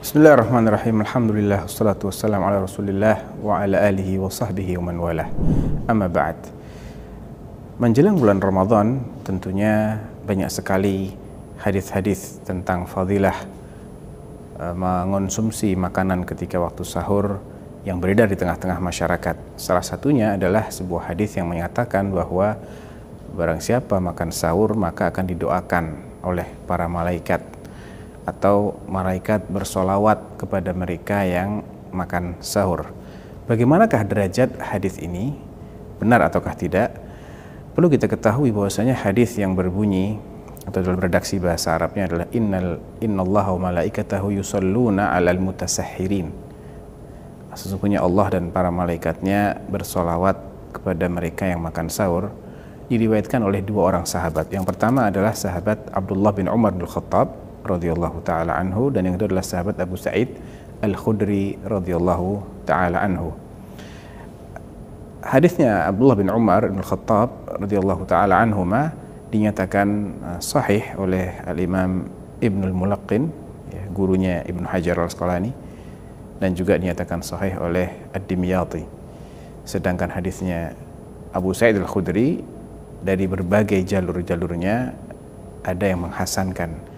Bismillahirrahmanirrahim. Alhamdulillah wassalatu wassalamu ala Rasulillah wa ala alihi wa sahbihi wa man walah. Amma ba'd. Menjelang bulan Ramadan tentunya banyak sekali hadis-hadis tentang fadilah eh, mengonsumsi makanan ketika waktu sahur yang beredar di tengah-tengah masyarakat. Salah satunya adalah sebuah hadis yang menyatakan bahwa barang siapa makan sahur maka akan didoakan oleh para malaikat atau malaikat bersolawat kepada mereka yang makan sahur. Bagaimanakah derajat hadis ini? Benar ataukah tidak? Perlu kita ketahui bahwasanya hadis yang berbunyi atau dalam redaksi bahasa Arabnya adalah innal innallaha wa malaikatahu yusalluna 'alal mutasahhirin. Sesungguhnya Allah dan para malaikatnya bersolawat kepada mereka yang makan sahur diriwayatkan oleh dua orang sahabat. Yang pertama adalah sahabat Abdullah bin Umar bin Khattab radhiyallahu taala anhu dan yang kedua adalah sahabat Abu Sa'id Al-Khudri radhiyallahu taala anhu. Hadisnya Abdullah bin Umar bin Khattab radhiyallahu taala ma dinyatakan uh, sahih oleh Al-Imam Ibnu Al-Mulaqqin, ya, gurunya Ibnu Hajar Al-Asqalani dan juga dinyatakan sahih oleh Ad-Dimyati. Sedangkan hadisnya Abu Sa'id Al-Khudri dari berbagai jalur-jalurnya ada yang menghasankan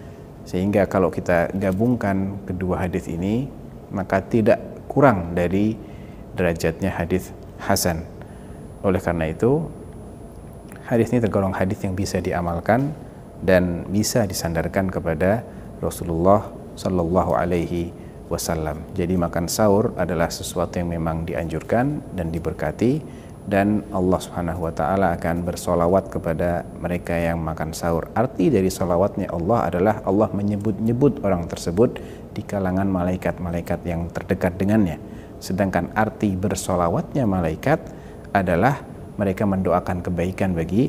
sehingga kalau kita gabungkan kedua hadis ini, maka tidak kurang dari derajatnya hadis hasan. Oleh karena itu, hadis ini tergolong hadis yang bisa diamalkan dan bisa disandarkan kepada Rasulullah Shallallahu Alaihi Wasallam. Jadi makan sahur adalah sesuatu yang memang dianjurkan dan diberkati, dan Allah Subhanahu wa taala akan bersolawat kepada mereka yang makan sahur. Arti dari solawatnya Allah adalah Allah menyebut-nyebut orang tersebut di kalangan malaikat-malaikat yang terdekat dengannya. Sedangkan arti bersolawatnya malaikat adalah mereka mendoakan kebaikan bagi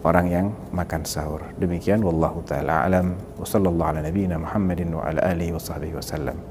orang yang makan sahur. Demikian wallahu taala alam wa ala nabiyina Muhammadin wa ala alihi wa